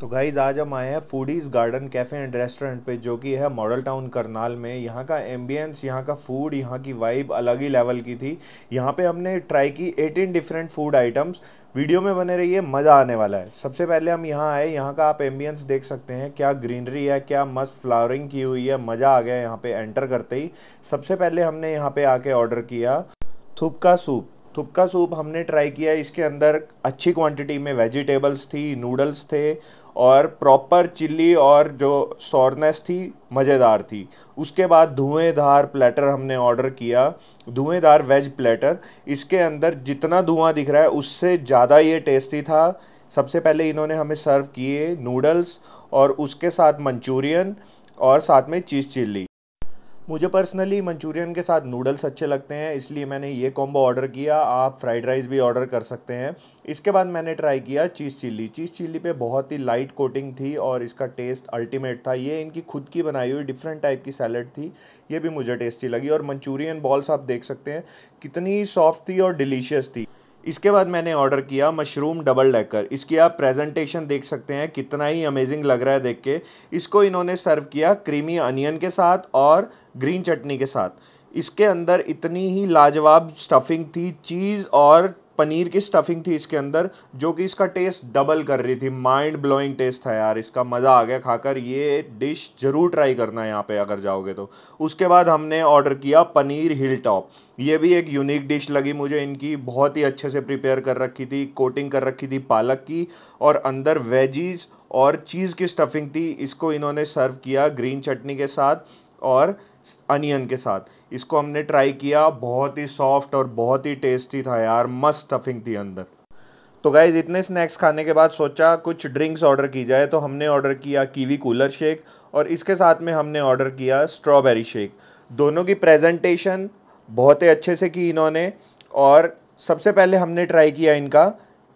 तो गाइज आज हम आए हैं Foodies Garden Cafe and restaurant पे जो कि है मॉडल टाउन करनाल में यहाँ का एम्बियंस यहाँ का फूड यहाँ की वाइब अलग ही लेवल की थी यहाँ पे हमने ट्राई की 18 डिफरेंट फूड आइटम्स वीडियो में बने रहिए मज़ा आने वाला है सबसे पहले हम यहाँ आए यहाँ का आप एम्बियंस देख सकते हैं क्या ग्रीनरी है क्या मस्त फ्लावरिंग की हुई है मज़ा आ गया यहाँ पर एंटर करते ही सबसे पहले हमने यहाँ पर आके ऑर्डर किया थुपका सूप थुपका सूप हमने ट्राई किया इसके अंदर अच्छी क्वांटिटी में वेजिटेबल्स थी नूडल्स थे और प्रॉपर चिल्ली और जो सॉरनेस थी मज़ेदार थी उसके बाद धुएंधार प्लेटर हमने ऑर्डर किया धुएंधार वेज प्लेटर इसके अंदर जितना धुआं दिख रहा है उससे ज़्यादा ये टेस्टी था सबसे पहले इन्होंने हमें सर्व किए नूडल्स और उसके साथ मंचूरियन और साथ में चीज़ चिल्ली मुझे पर्सनली मंचूरियन के साथ नूडल्स अच्छे लगते हैं इसलिए मैंने ये कॉम्बो ऑर्डर किया आप फ्राइड राइस भी ऑर्डर कर सकते हैं इसके बाद मैंने ट्राई किया चीज़ चिल्ली चीज़ चिल्ली पे बहुत ही लाइट कोटिंग थी और इसका टेस्ट अल्टीमेट था ये इनकी खुद की बनाई हुई डिफरेंट टाइप की सैलड थी ये भी मुझे टेस्टी लगी और मंचूरियन बॉल्स आप देख सकते हैं कितनी सॉफ्ट थी और डिलीशियस थी इसके बाद मैंने ऑर्डर किया मशरूम डबल डेकर इसकी आप प्रेजेंटेशन देख सकते हैं कितना ही अमेजिंग लग रहा है देख के इसको इन्होंने सर्व किया क्रीमी अनियन के साथ और ग्रीन चटनी के साथ इसके अंदर इतनी ही लाजवाब स्टफिंग थी चीज़ और पनीर की स्टफिंग थी इसके अंदर जो कि इसका टेस्ट डबल कर रही थी माइंड ब्लोइंग टेस्ट था यार इसका मज़ा आ गया खाकर ये डिश ज़रूर ट्राई करना है यहाँ पे अगर जाओगे तो उसके बाद हमने ऑर्डर किया पनीर हिल टॉप ये भी एक यूनिक डिश लगी मुझे इनकी बहुत ही अच्छे से प्रिपेयर कर रखी थी कोटिंग कर रखी थी पालक की और अंदर वेजीज़ और चीज़ की स्टफिंग थी इसको इन्होंने सर्व किया ग्रीन चटनी के साथ और अनियन के साथ इसको हमने ट्राई किया बहुत ही सॉफ्ट और बहुत ही टेस्टी था यार मस्त स्टफिंग थी अंदर तो गाइज इतने स्नैक्स खाने के बाद सोचा कुछ ड्रिंक्स ऑर्डर की जाए तो हमने ऑर्डर किया कीवी कूलर शेक और इसके साथ में हमने ऑर्डर किया स्ट्रॉबेरी शेक दोनों की प्रेजेंटेशन बहुत ही अच्छे से की इन्होंने और सबसे पहले हमने ट्राई किया इनका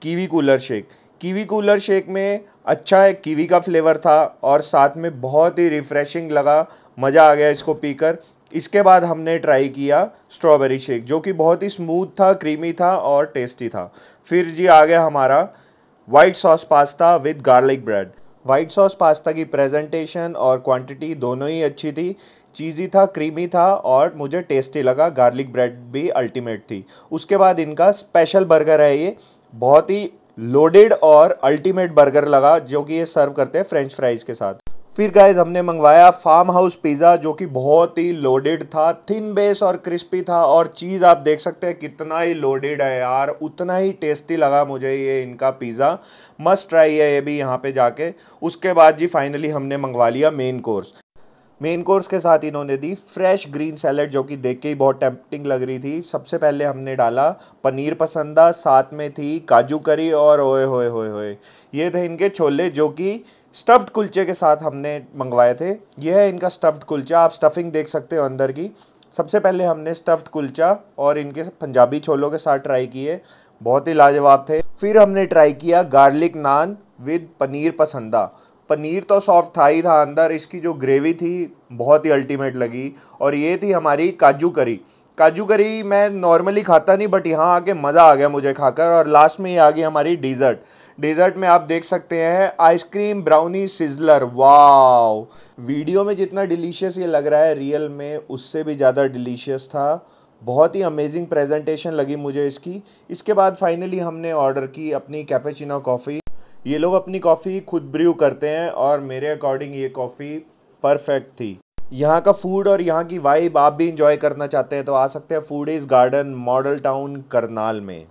kiwi cooler shake kiwi cooler shake में अच्छा है कीवी का फ्लेवर था और साथ में बहुत ही रिफ़्रेशिंग लगा मज़ा आ गया इसको पीकर इसके बाद हमने ट्राई किया स्ट्रॉबेरी शेक जो कि बहुत ही स्मूथ था क्रीमी था और टेस्टी था फिर जी आ गया हमारा white sauce pasta with garlic bread white sauce pasta की प्रेजेंटेशन और क्वांटिटी दोनों ही अच्छी थी चीज़ी था क्रीमी था और मुझे टेस्टी लगा गार्लिक ब्रेड भी अल्टीमेट थी उसके बाद इनका स्पेशल बर्गर है ये बहुत ही लोडेड और अल्टीमेट बर्गर लगा जो कि ये सर्व करते हैं फ्रेंच फ्राइज के साथ फिर गाइज हमने मंगवाया फार्म हाउस पिज़्ज़ा जो कि बहुत ही लोडेड था थिन बेस और क्रिस्पी था और चीज़ आप देख सकते हैं कितना ही लोडेड है यार उतना ही टेस्टी लगा मुझे ये इनका पिज़्ज़ा मस्ट ट्राई है ये भी यहाँ पे जाके उसके बाद जी फाइनली हमने मंगवा लिया मेन कोर्स मेन कोर्स के साथ इन्होंने दी फ्रेश ग्रीन सैलड जो कि देख के ही बहुत टेम्पटिंग लग रही थी सबसे पहले हमने डाला पनीर पसंदा साथ में थी काजू करी और ओए होए होए होए ये थे इनके छोले जो कि स्टफ्ड कुलचे के साथ हमने मंगवाए थे यह है इनका स्टफ्ड कुलचा आप स्टफिंग देख सकते हो अंदर की सबसे पहले हमने स्टफ्ड कुलचा और इनके पंजाबी छोलों के साथ ट्राई किए बहुत ही लाजवाब थे फिर हमने ट्राई किया गार्लिक नान विद पनीर पसंदा पनीर तो सॉफ्ट था ही था अंदर इसकी जो ग्रेवी थी बहुत ही अल्टीमेट लगी और ये थी हमारी काजू करी काजू करी मैं नॉर्मली खाता नहीं बट यहाँ आके मज़ा आ गया मुझे खाकर और लास्ट में ये आ गई हमारी डिज़र्ट डिज़र्ट में आप देख सकते हैं ice cream brownie sizzler wow video में जितना डिलीशियस ये लग रहा है रियल में उससे भी ज़्यादा डिलीशियस था बहुत ही अमेजिंग प्रेजेंटेशन लगी मुझे इसकी इसके बाद फाइनली हमने ऑर्डर की अपनी कैपेचिनो कॉफ़ी ये लोग अपनी कॉफ़ी खुद ब्र्यू करते हैं और मेरे अकॉर्डिंग ये कॉफ़ी परफेक्ट थी यहाँ का फूड और यहाँ की वाइब आप भी इंजॉय करना चाहते हैं तो आ सकते हैं foodies garden Model Town Karnal में